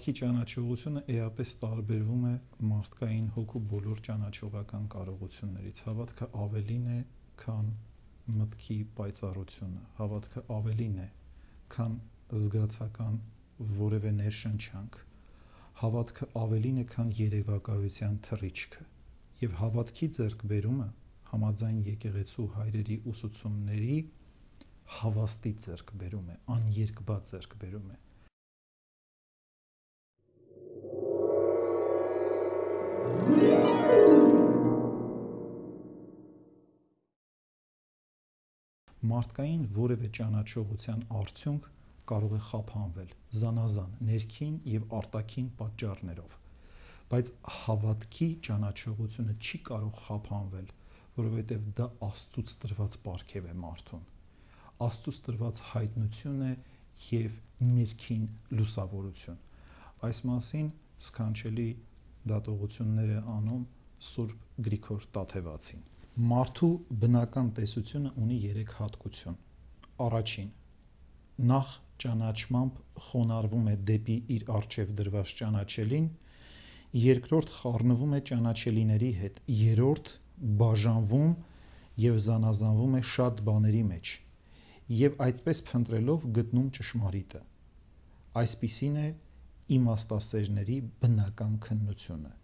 Հատքի ճանաչողությունը էապես տարբերվում է մարդկային հոգու բոլոր ճանաչողական կարողություններից։ Հավատքը ավելին է, քան մտքի պայծառությունը։ Հավատքը ավելին է, քան զգացական որևէ ներշնչանք։ Հավատքը ավելին է, քան երևակայության թռիչքը։ Եվ հավատքի ձեռքբերումը համաձայն եկեղեցու հայրերի ուսուցումների հավաստի ձեռքբերում է, աներկբա ձեռքբերում է։ ձերկ մարդկային որևէ ճանաչողության արդյունք կարող է խափանվել զանազան ներքին եւ արտաքին պատճառներով բայց հավատքի ճանաչողությունը չի կարող խափանվել որովհետև դա աստծուց տրված պարգև է մարդուն աստծուց տրված հայտնություն է եւ ներքին լուսավորություն այս մասին սքանչելի դատողությունները անում Սուրբ Գրիգոր Տաթևացին Մարդու բնական տեսությունը ունի 3 հատկություն։ Առաջին՝ նախ ճանաչմամբ խոնարվում է դեպի իր արջև դրված ճանաչելին, երկրորդ խառնվում է ճանաչելիների հետ, երրորդ բաժանվում եւ զանազանվում է շատ բաների մեջ եւ այդպես փնտրելով գտնում ճշմարիտը։ Այսպիսին է իմաստասերների բնական քննությունը։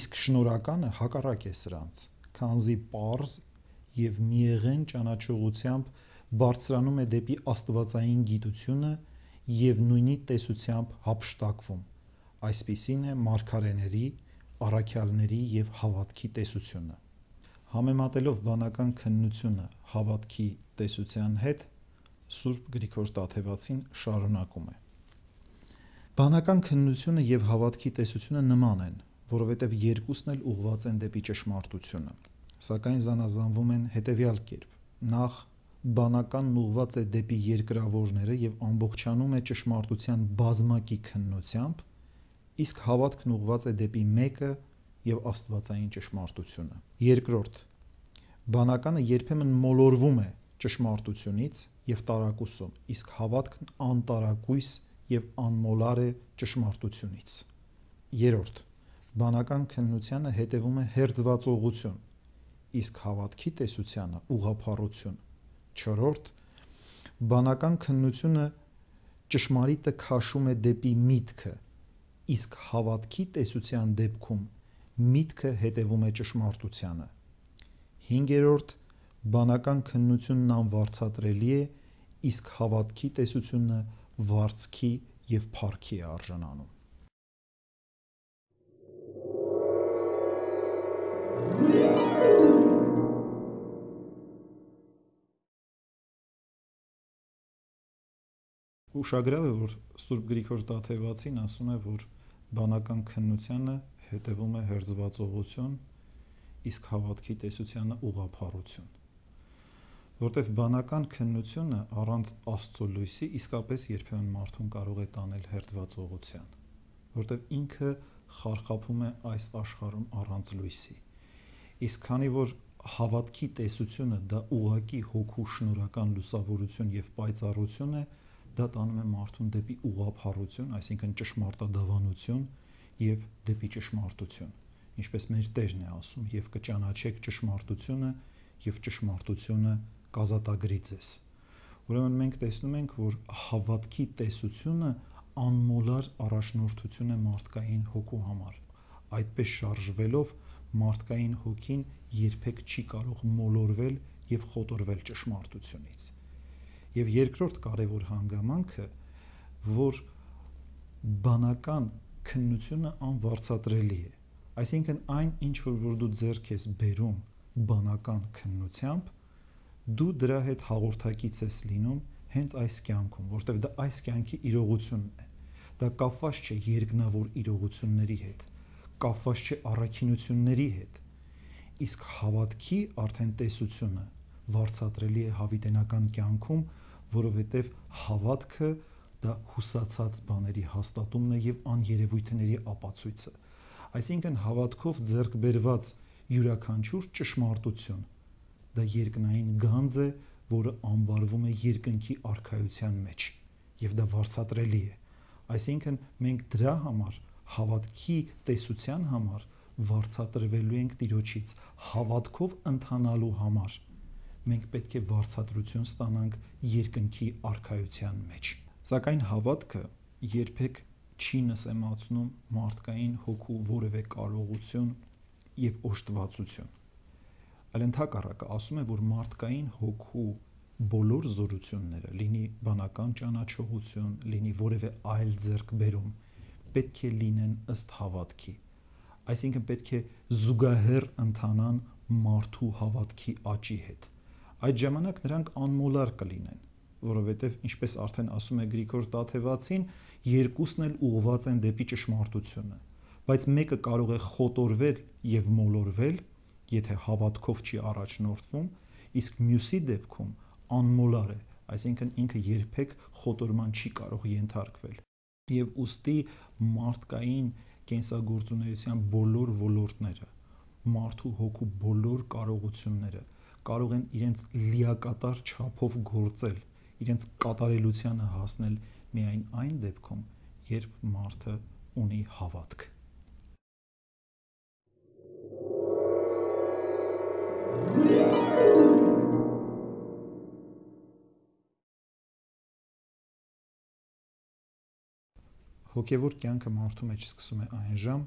Իսկ շնորհականը հակառակ է սրանց քանզի པարզ եւ միեղեն ճանաչողությամբ բարձրանում է դեպի աստվածային գիտությունը եւ նույնի տեսությամբ հապշտակվում։ Այսպիսին է մարգարեների, առաքյալների եւ հավատքի տեսությունը։ Համեմատելով բանական քննությունը հավատքի տեսության հետ Սուրբ Գրիգոր Տաթևացին շարունակում է. Բանական քննությունը եւ հավատքի տեսությունը նման են, որովհետև երկուսն էլ ուղված են դեպի ճշմարտությունը։ Սակայն զանազանվում են հետևյալ կերպ. նախ բանականն ուղված է դեպի երկրավորները եւ ամբողջանում է ճշմարտության բազմակի քննությամբ, իսկ հավատքն ուղված է դեպի մեկը եւ աստվածային ճշմարտությունը։ Երկրորդ. բանականը երբեմն մոլորվում է ճշմարտությունից եւ տարակուսում, իսկ հավատքն անտարակույս եւ անմոլար է ճշմարտությունից։ Երորդ բանական քննությանը հետևում է հերձվածողություն, իսկ հավատքի տեսությանը ուղափառություն։ 4. Բանական քննությունը ճշմարիտը քաշում է դեպի միտքը, իսկ հավատքի տեսության դեպքում միտքը հետևում է ճշմարտությանը։ 5-րդ բանական քննությունն անվարցատրելի է, իսկ հավատքի տեսությունը վարցքի եւ փառքի է արժանանում։ Ուշագրավ է, որ Սուրբ Գրիգոր Տաթևացին ասում է, որ բանական քննությանը հետևում է հերձվածողություն, իսկ հավատքի տեսությանը ուղափառություն։ Որտեվ բանական քննությունը առանց Աստծո լույսի իսկապես երբեմն մարդուն կարող է տանել հերձվածողության, որտեվ ինքը խարխափում է այս աշխարհում առանց լույսի։ Իսկ քանի որ հավատքի տեսությունը դա ուղակի հոգու շնորհական լուսավորություն եւ պայծառություն է, դա տանում է մարդուն դեպի ուղափառություն, այսինքն ճշմարտադավանություն եւ դեպի ճշմարտություն։ Ինչպես մեր Տերն է ասում, եւ կճանաչեք ճշմարտությունը եւ ճշմարտությունը կազատագրի ձեզ։ Ուրեմն մենք տեսնում ենք, որ հավատքի տեսությունը անմոլար առաջնորդություն է մարդկային հոգու համար։ Այդպես շարժվելով մարդկային հոգին երբեք չի կարող մոլորվել եւ խոտորվել ճշմարտությունից։ Եվ երկրորդ կարևոր հանգամանքը, որ բանական քննությունը անվարցատրելի է։ Այսինքն այն ինչ որ որ դու ձեռք ես բերում բանական քննությամբ, դու դրա հետ հաղորդակից ես լինում հենց այս կյանքում, որտեղ դա այս կյանքի իրողությունն է։ Դա կապված չէ երկնավոր իրողությունների հետ, կապված չէ առաքինությունների հետ։ Իսկ հավատքի արդեն տեսությունը վարցատրելի է հավիտենական կյանքում, որովհետև հավատքը դա հուսացած բաների հաստատումն է եւ աներևույթների ապացույցը այսինքն հավատքով ձեռք բերված յուրաքանչյուր ճշմարտություն դա երկնային գանձ է որը ամբարվում է երկնքի արխայության մեջ եւ դա վարչատրելի է այսինքն մենք դրա համար հավատքի տեսության համար վարչատրվելու ենք Տիրոջից հավատքով ընթանալու համար մենք պետք է վարչադրություն ստանանք երկնքի արխայության մեջ։ Սակայն հավատքը երբեք չի նսեմացնում մարդկային հոգու որևէ կարողություն եւ օժտվածություն։ Այլ ընդհակառակը ասում է, որ մարդկային հոգու բոլոր զորությունները, լինի բանական ճանաչողություն, լինի որևէ այլ ձեռքբերում, պետք է լինեն ըստ հավատքի։ Այսինքն պետք է զուգահեռ ընթանան մարդու հավատքի աճի հետ այդ ժամանակ նրանք անմոլար կլինեն, որովհետև ինչպես արդեն ասում է Գրիգոր Տաթևացին, երկուսն էլ ուղված են դեպի ճշմարտությունը, բայց մեկը կարող է խոտորվել եւ մոլորվել, եթե հավատքով չի առաջնորդվում, իսկ մյուսի դեպքում անմոլար է, այսինքն ինքը երբեք խոտորման չի կարող ենթարկվել եւ ուստի մարդկային կենսագործունեության բոլոր ոլորտները, մարդու հոգու բոլոր կարողությունները կարող են իրենց լիակատար չափով գործել, իրենց կատարելությանը հասնել միայն այն դեպքում, երբ մարդը ունի հավատք։ Հոգևոր կյանքը մարդու մեջ սկսում է այն ժամ,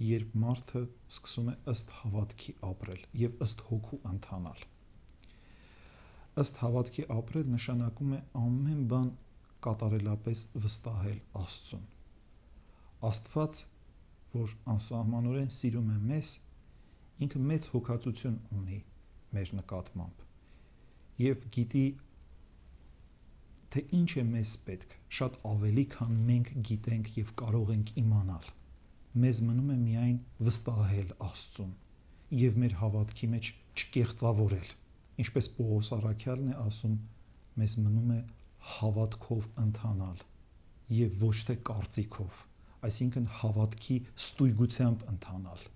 երբ մարդը սկսում է ըստ հավատքի ապրել եւ ըստ հոգու ընթանալ ըստ հավատքի ապրել նշանակում է ամեն բան կատարելապես վստահել Աստծուն Աստված որ անսահմանորեն սիրում է մեզ ինքը մեծ հոգացություն ունի մեր նկատմամբ եւ գիտի թե ինչ է մեզ պետք շատ ավելի քան մենք գիտենք եւ կարող ենք իմանալ մեզ մնում է միայն վստահել Աստծուն եւ մեր հավատքի մեջ չկեղծավորել։ Ինչպես Պողոս Արաքյալն է ասում, մեզ մնում է հավատքով ընթանալ եւ ոչ թե կարծիքով, այսինքն հավատքի ստույգությամբ ընթանալ։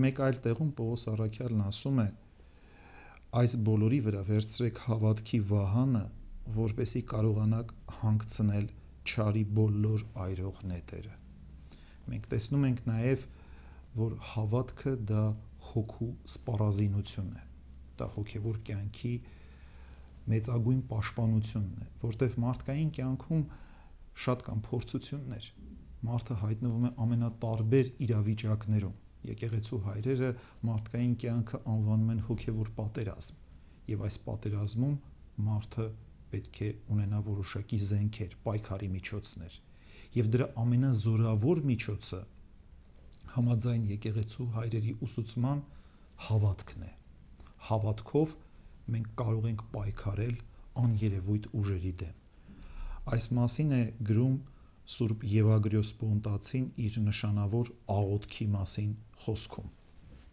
մեկ այլ տեղում Պողոս Արաքյալն ասում է այս բոլորի վրա վերցրեք հավատքի վահանը, որպեսի կարողանաք հանգցնել ճարի բոլոր այրող նետերը։ Մենք տեսնում ենք նաև, որ հավատքը դա հոգու սպառազինությունն է։ Դա հոգևոր կյանքի մեծագույն պաշտպանությունն է, որտեղ մարդկային կյանքում շատ կան փորձություններ։ Մարդը հայտնվում է ամենատարբեր իրավիճակներում եկեղեցու հայրերը մարդկային կյանքը անվանում են հոգևոր պատերազմ եւ այս պատերազմում մարդը պետք է ունենա որոշակի զենքեր, պայքարի միջոցներ եւ դրա ամենազորավոր միջոցը համաձայն եկեղեցու հայրերի ուսուցման հավատքն է։ Հավատքով մենք կարող ենք պայքարել աներևույթ ուժերի դեմ։ Այս մասին է գրում Սուրբ Եվագրիոս Պոնտացին իր նշանավոր աղոթքի մասին խոսքում։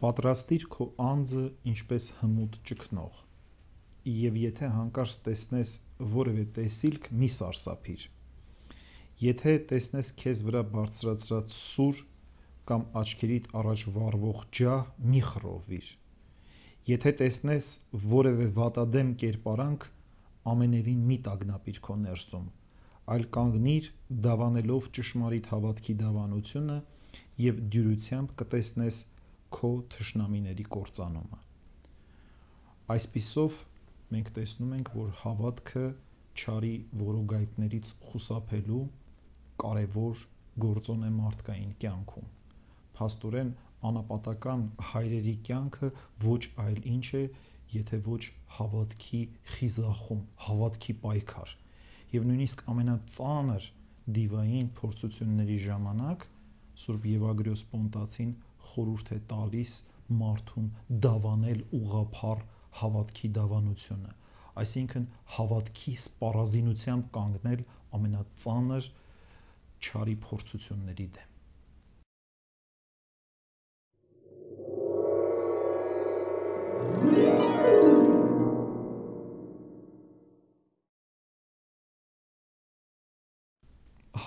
Պատրաստիր քո անձը ինչպես հմուտ ճկնող։ Եվ եթե հանկարծ տեսնես որևէ տեսիլք, մի սարսափիր։ Եթե տեսնես քեզ վրա բարձրացած սուր կամ աչքերիդ առաջ վառվող ջահ, մի խռովիր։ Եթե տեսնես որևէ վատադեմ կերպարանք, ամենևին մի տագնապիր քո ներսում այլ կանգնիր դավանելով ճշմարիտ հավատքի դավանությունը եւ դյուրությամբ կտեսնես քո թշնամիների կործանումը։ Այսպիսով մենք տեսնում ենք, որ հավատքը ճարի որոգայտներից խուսափելու կարևոր գործոն է մարդկային կյանքում։ Փաստորեն անապատական հայրերի կյանքը ոչ այլ ինչ է, եթե ոչ հավատքի խիզախում, հավատքի պայքար եւ նույնիսկ ամենածանր դիվային փորձությունների ժամանակ Սուրբ Եվագրիոս Պոնտացին խորհուրդ է տալիս մարդուն դավանել ուղափառ հավատքի դավանությունը, այսինքն հավատքի սպառազինությամբ կանգնել ամենածանր չարի փորձությունների դեմ։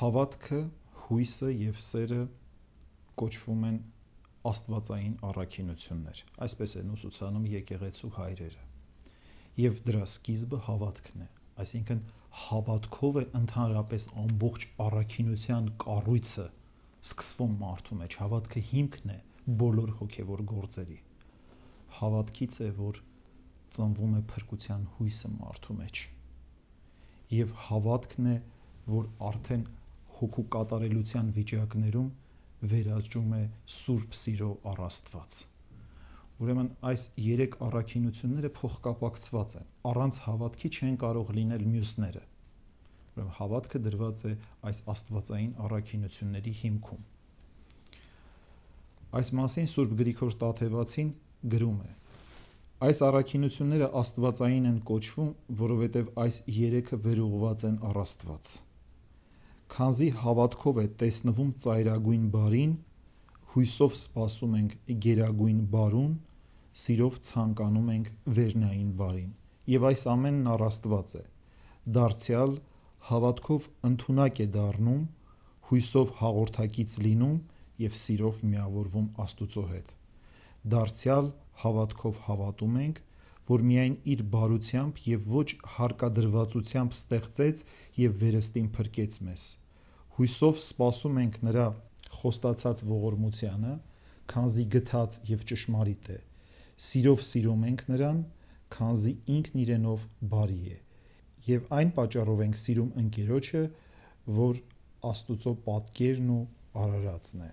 հավատքը, հույսը եւ սերը կոչվում են աստվածային առաքինություններ։ Այսպես են ուսուցանում եկեղեցու հայրերը։ Եվ դրա սկիզբը հավատքն է, այսինքն հավատքով է ընդհանրապես ամբողջ առաքինության կառույցը սկսվում մարդու մեջ։ Հավատքը հիմքն է բոլոր հոգևոր գործերի։ Հավատքից է, որ ծնվում է փրկության հույսը մարդու մեջ։ Եվ հավատքն է, որ արդեն հոգու կատարելության վիճակներում վերաճում է սուրբ սիրո առաստված։ Ուրեմն այս երեք առաքինությունները փոխկապակցված են։ Առանց հավատքի չեն կարող լինել մյուսները։ Ուրեմն հավատքը դրված է այս աստվածային առաքինությունների հիմքում։ Այս մասին Սուրբ Գրիգոր Տաթևացին գրում է. Այս առաքինությունները աստվածային են կոչվում, որովհետև այս երեքը վերուղված են առ Աստված։ Քանզի հավատքով է տեսնվում ծայրագույն բարին, հույսով սպասում ենք գերագույն բարուն, սիրով ցանկանում ենք վերնային բարին։ Եվ այս ամենն առ Աստված է։ Դարձյալ հավատքով ընդունակ է դառնում, հույսով հաղորդակից լինում եւ սիրով միավորվում Աստուծո հետ։ Դարձյալ հավատքով հավատում ենք, որ միայն իր բարությամբ եւ ոչ հարկադրվածությամբ ստեղծեց եւ վերստին փրկեց մեզ։ Հույսով սպասում ենք նրա խոստացած ողորմությանը, քանզի գթած եւ ճշմարիտ է։ Սիրով սիրում ենք նրան, քանզի ինքն իրենով բարի է։ Եվ այն պատճառով ենք սիրում ընկերոջը, որ Աստուծո պատկերն ու արարածն է։